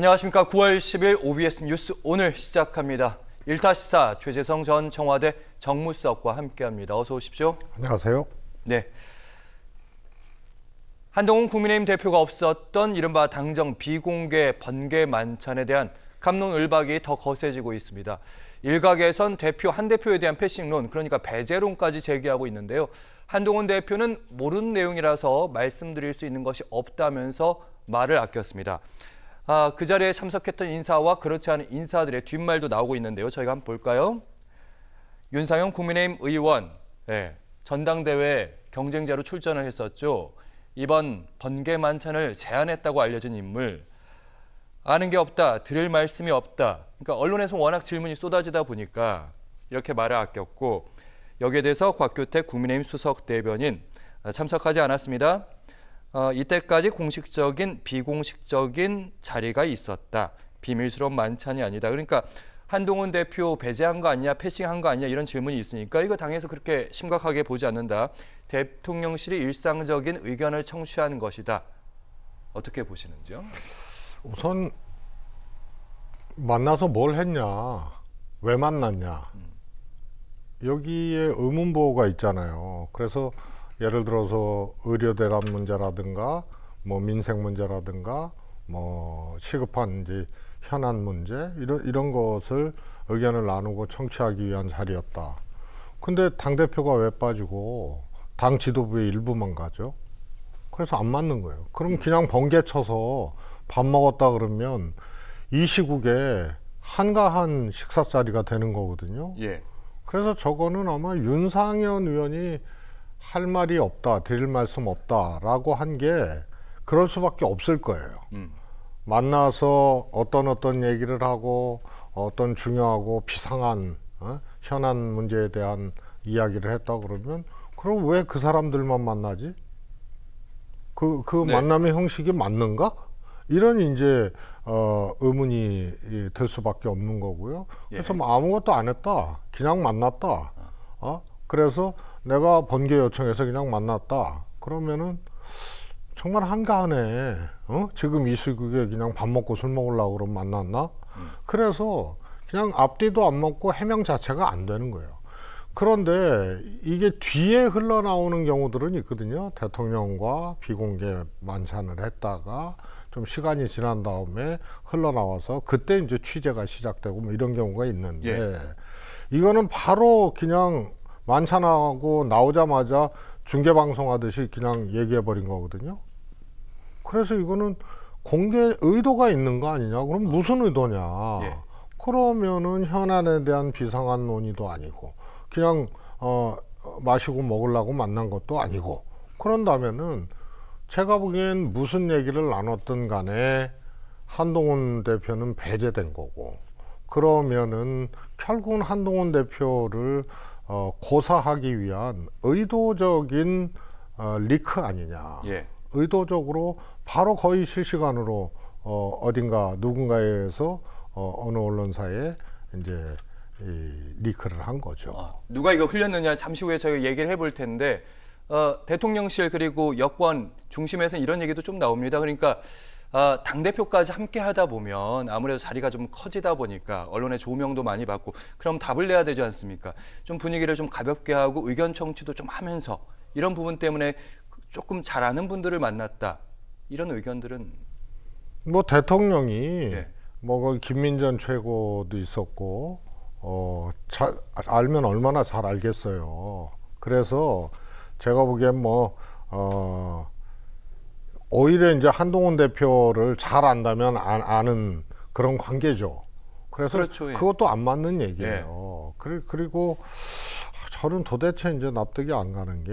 안녕하십니까. 9월 10일 OBS 뉴스 오늘 시작합니다. 일타 시사 최재성 전 청와대 정무수석과 함께합니다. 어서 오십시오. 안녕하세요. 네. 한동훈 국민의힘 대표가 없었던 이른바 당정 비공개 번개 만찬에 대한 감론을박이 더 거세지고 있습니다. 일각에선 대표 한 대표에 대한 패싱론, 그러니까 배제론까지 제기하고 있는데요. 한동훈 대표는 모르는 내용이라서 말씀드릴 수 있는 것이 없다면서 말을 아꼈습니다. 아, 그 자리에 참석했던 인사와 그렇지 않은 인사들의 뒷말도 나오고 있는데요. 저희가 한번 볼까요? 윤상현 국민의힘 의원 네, 전당대회 경쟁자로 출전을 했었죠. 이번 번개 만찬을 제안했다고 알려진 인물. 아는 게 없다, 드릴 말씀이 없다. 그러니까 언론에서 워낙 질문이 쏟아지다 보니까 이렇게 말을 아꼈고 여기에 대해서 곽교태 국민의힘 수석 대변인 아, 참석하지 않았습니다. 어, 이때까지 공식적인 비공식적인 자리가 있었다. 비밀스러운 만찬이 아니다. 그러니까 한동훈 대표 배제한 거 아니냐, 패싱한 거 아니냐 이런 질문이 있으니까 이거 당에서 그렇게 심각하게 보지 않는다. 대통령실이 일상적인 의견을 청취한 것이다. 어떻게 보시는지요? 우선 만나서 뭘 했냐, 왜 만났냐 음. 여기에 의문보호가 있잖아요. 그래서 예를 들어서 의료 대란 문제라든가 뭐 민생 문제라든가 뭐 시급한 이제 현안 문제 이런 이런 것을 의견을 나누고 청취하기 위한 자리였다. 근데 당 대표가 왜 빠지고 당 지도부의 일부만 가죠? 그래서 안 맞는 거예요. 그럼 그냥 번개쳐서 밥 먹었다 그러면 이 시국에 한가한 식사 자리가 되는 거거든요. 예. 그래서 저거는 아마 윤상현 의원이 할 말이 없다, 드릴 말씀 없다라고 한 게 그럴 수밖에 없을 거예요. 음. 만나서 어떤 어떤 얘기를 하고 어떤 중요하고 비상한 어? 현안 문제에 대한 이야기를 했다 그러면 그럼 왜 그 사람들만 만나지? 그그 그 네. 만남의 형식이 맞는가? 이런 이제 어, 의문이 들 수밖에 없는 거고요. 그래서 예. 뭐 아무것도 안 했다, 그냥 만났다, 어? 그래서 내가 번개 요청해서 그냥 만났다. 그러면은 정말 한가하네. 어? 지금 이 시국에 그냥 밥 먹고 술 먹으려고 그러면 만났나? 그래서 그냥 앞뒤도 안먹고 해명 자체가 안 되는 거예요. 그런데 이게 뒤에 흘러나오는 경우들은 있거든요. 대통령과 비공개 만찬을 했다가 좀 시간이 지난 다음에 흘러나와서 그때 이제 취재가 시작되고 뭐 이런 경우가 있는데 예. 이거는 바로 그냥 만찬하고 나오자마자 중계방송 하듯이 그냥 얘기해버린 거거든요. 그래서 이거는 공개 의도가 있는 거 아니냐? 그럼 무슨 의도냐? 예. 그러면은 현안에 대한 비상한 논의도 아니고 그냥 어, 마시고 먹으려고 만난 것도 아니고 그런다면은 제가 보기엔 무슨 얘기를 나눴든 간에 한동훈 대표는 배제된 거고 그러면은 결국은 한동훈 대표를 어, 고사하기 위한 의도적인 어, 리크 아니냐. 예. 의도적으로 바로 거의 실시간으로 어, 어딘가 누군가에 서 어, 어느 언론사에 이제 이, 리크를 한 거죠. 아, 누가 이거 흘렸느냐 잠시 후에 저희 얘기를 해 볼 텐데 어, 대통령실 그리고 여권 중심에서 이런 얘기도 좀 나옵니다. 그러니까 아, 당대표까지 함께 하다 보면 아무래도 자리가 좀 커지다 보니까 언론의 조명도 많이 받고 그럼 답을 내야 되지 않습니까? 좀 분위기를 좀 가볍게 하고 의견 청취도 좀 하면서 이런 부분 때문에 조금 잘 아는 분들을 만났다. 이런 의견들은 뭐 대통령이 네. 뭐 김민전 최고도 있었고 어, 잘 알면 얼마나 잘 알겠어요. 그래서 제가 보기엔 뭐 어, 오히려 이제 한동훈 대표를 잘 안다면 아, 는 그런 관계죠. 그래서 그렇죠, 예. 그것도 안 맞는 예. 얘기예요. 예. 그리고 저는 도대체 이제 납득이 안 가는 게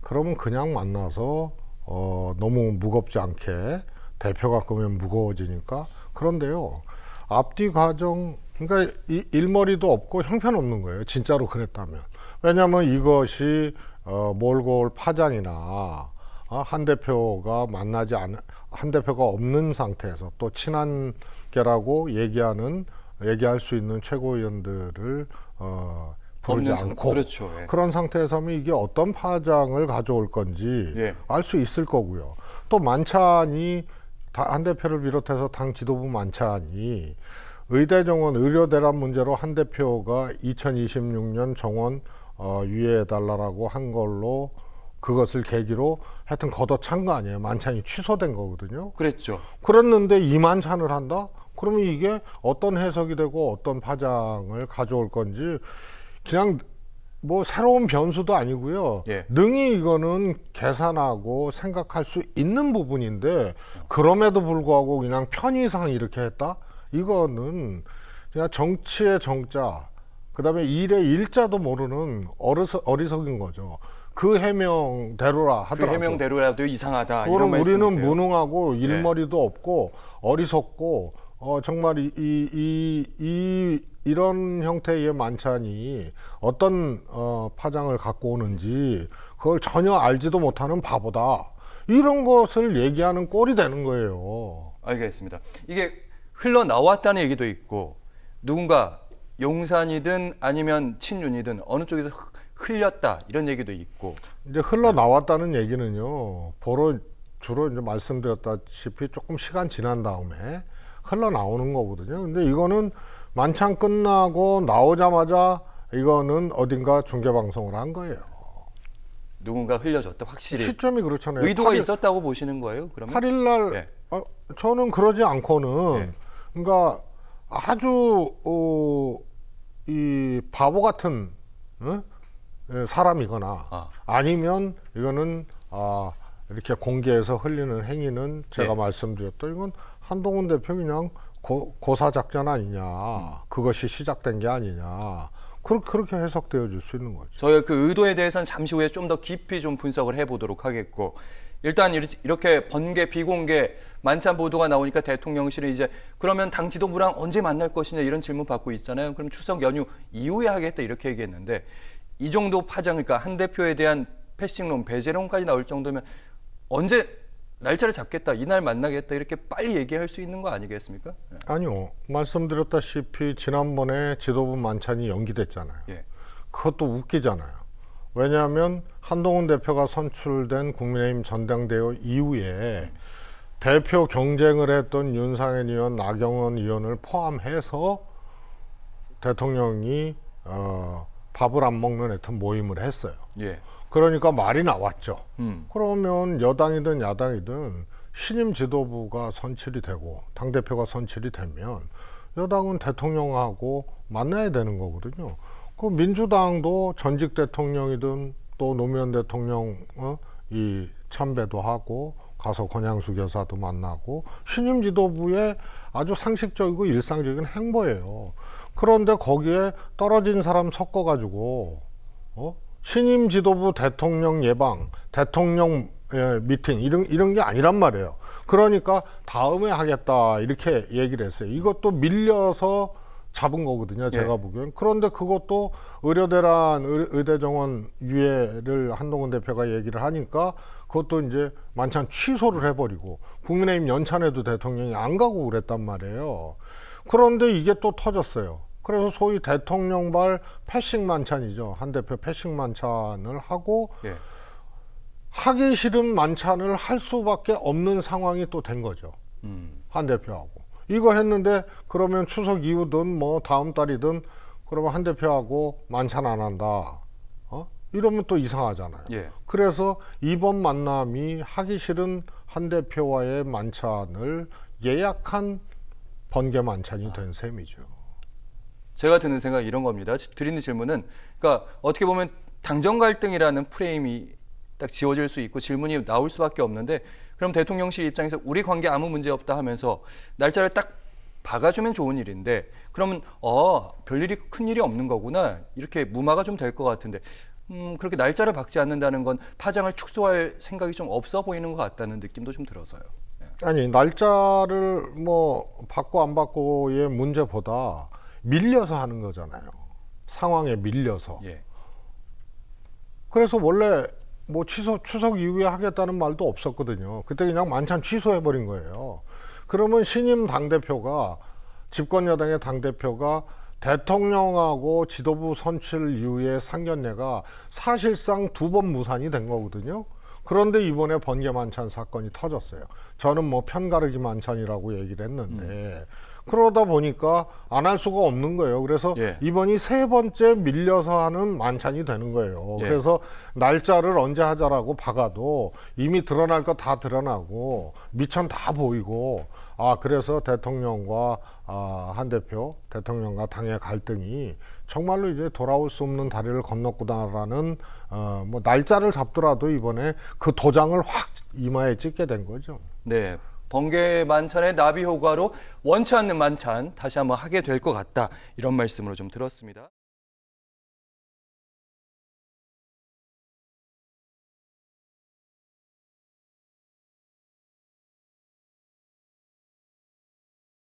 그러면 그냥 만나서 어, 너무 무겁지 않게 대표가 그러면 무거워지니까 그런데요. 앞뒤 과정 그러니까 이, 일머리도 없고 형편없는 거예요. 진짜로 그랬다면. 왜냐하면 이것이 어, 몰골 파장이나 어, 한 대표가 만나지 않, 한 대표가 없는 상태에서 또 친한계라고 얘기하는 얘기할 수 있는 최고위원들을 어, 부르지 않고 그렇죠, 예. 그런 상태에서면 이게 어떤 파장을 가져올 건지 예. 알수 있을 거고요. 또 만찬이 한 대표를 비롯해서 당 지도부 만찬이 의대 정원 의료 대란 문제로 한 대표가 2026년 정원 어, 유예해 달라라고 한 걸로 그것을 계기로 하여튼 걷어찬 거 아니에요. 만찬이 취소된 거거든요. 그랬죠. 그랬는데 이 만찬을 한다? 그러면 이게 어떤 해석이 되고 어떤 파장을 가져올 건지 그냥 뭐 새로운 변수도 아니고요. 예. 능히 이거는 계산하고 생각할 수 있는 부분인데 그럼에도 불구하고 그냥 편의상 이렇게 했다. 이거는 그냥 정치의 정자 그다음에 일의 일자도 모르는 어리석, 어리석인 거죠. 그 해명대로라 하더라도 그 해명대로라도 이상하다. 그럼 우리는 말씀이세요? 무능하고 네. 일머리도 네. 없고 어리석고 어 정말 이이 이, 이, 이런 형태의 만찬이 어떤 어 파장을 갖고 오는지 그걸 전혀 알지도 못하는 바보다. 이런 것을 얘기하는 꼴이 되는 거예요. 알겠습니다. 이게 흘러나왔다는 얘기도 있고 누군가 용산이든 아니면 친윤이든 어느 쪽에서 흘렸다 이런 얘기도 있고 이제 흘러 나왔다는 얘기는요. 보러 주로 이제 말씀드렸다시피 조금 시간 지난 다음에 흘러 나오는 거거든요. 근데 이거는 만찬 끝나고 나오자마자 이거는 어딘가 중계 방송을 한 거예요. 누군가 흘려줬다 확실히 시점이 그렇잖아요. 의도가 8일, 있었다고 보시는 거예요? 그러면 8일 날 네. 아, 저는 그러지 않고는 네. 그러니까 아주 어, 이 바보 같은 어? 예, 사람이거나 아. 아니면 이거는 아, 이렇게 공개해서 흘리는 행위는 제가 네. 말씀드렸던 이건 한동훈 대표 그냥 고, 고사작전 아니냐 음. 그것이 시작된 게 아니냐 그렇 그렇게 해석되어줄 수 있는 거죠. 저희 그 의도에 대해서는 잠시 후에 좀 더 깊이 좀 분석을 해보도록 하겠고 일단 이렇게 번개 비공개 만찬 보도가 나오니까 대통령실이 이제 그러면 당 지도부랑 언제 만날 것이냐 이런 질문 받고 있잖아요. 그럼 추석 연휴 이후에 하겠다 이렇게 얘기했는데 이 정도 파장, 그니까한 대표에 대한 패싱론, 배제론까지 나올 정도면 언제 날짜를 잡겠다, 이날 만나겠다 이렇게 빨리 얘기할 수 있는 거 아니겠습니까? 예. 아니요. 말씀드렸다시피 지난번에 지도부 만찬이 연기됐잖아요. 예. 그것도 웃기잖아요. 왜냐하면 한동훈 대표가 선출된 국민의힘 전당대회 이후에 대표 경쟁을 했던 윤상현 의원, 나경원 의원을 포함해서 대통령이 어, 밥을 안 먹는 애들 모임을 했어요. 예. 그러니까 말이 나왔죠. 음. 그러면 여당이든 야당이든 신임 지도부가 선출이 되고 당 대표가 선출이 되면 여당은 대통령하고 만나야 되는 거거든요. 그 민주당도 전직 대통령이든 또 노무현 대통령 어? 이 참배도 하고 가서 권양수 여사도 만나고 신임 지도부의 아주 상식적이고 일상적인 행보예요. 그런데 거기에 떨어진 사람 섞어가지고 어? 신임 지도부 대통령 예방, 대통령 예, 미팅 이런 이런 게 아니란 말이에요. 그러니까 다음에 하겠다 이렇게 얘기를 했어요. 이것도 밀려서 잡은 거거든요. 네. 제가 예. 보기엔 그런데 그것도 의료대란 의대정원 유예를 한동훈 대표가 얘기를 하니까 그것도 이제 만찬 취소를 해버리고 국민의힘 연찬에도 대통령이 안 가고 그랬단 말이에요. 그런데 이게 또 터졌어요. 그래서 소위 대통령발 패싱 만찬이죠. 한 대표 패싱 만찬을 하고 예. 하기 싫은 만찬을 할 수밖에 없는 상황이 또 된 거죠. 음. 한 대표하고. 이거 했는데 그러면 추석 이후든 뭐 다음 달이든 그러면 한 대표하고 만찬 안 한다. 어? 이러면 또 이상하잖아요. 예. 그래서 이번 만남이 하기 싫은 한 대표와의 만찬을 예약한 번개 만찬이 아. 된 셈이죠. 제가 드는 생각 이런 겁니다. 드리는 질문은 그러니까 어떻게 보면 당정 갈등이라는 프레임이 딱 지워질 수 있고 질문이 나올 수밖에 없는데 그럼 대통령실 입장에서 우리 관계 아무 문제 없다 하면서 날짜를 딱 박아주면 좋은 일인데 그러면 어 별일이 큰 일이 없는 거구나 이렇게 무마가 좀 될 것 같은데 음 그렇게 날짜를 박지 않는다는 건 파장을 축소할 생각이 좀 없어 보이는 것 같다는 느낌도 좀 들어서요. 아니 날짜를 뭐 받고 안 받고의 문제보다 밀려서 하는 거잖아요. 상황에 밀려서. 예. 그래서 원래 뭐 취소 추석 이후에 하겠다는 말도 없었거든요. 그때 그냥 만찬 취소해 버린 거예요. 그러면 신임 당 대표가 집권 여당의 당 대표가 대통령하고 지도부 선출 이후에 상견례가 사실상 두 번 무산이 된 거거든요. 그런데 이번에 번개 만찬 사건이 터졌어요. 저는 뭐 편가르기 만찬이라고 얘기를 했는데 음. 그러다 보니까 안 할 수가 없는 거예요. 그래서 예. 이번이 세 번째 밀려서 하는 만찬이 되는 거예요. 예. 그래서 날짜를 언제 하자라고 박아도 이미 드러날 거 다 드러나고 미천 다 보이고 아 그래서 대통령과 아, 한 대표 대통령과 당의 갈등이 정말로 이제 돌아올 수 없는 다리를 건넜구나라는 어, 뭐 날짜를 잡더라도 이번에 그 도장을 확 이마에 찍게 된 거죠. 네. 번개 만찬의 나비 효과로 원치 않는 만찬 다시 한번 하게 될 것 같다. 이런 말씀으로 좀 들었습니다.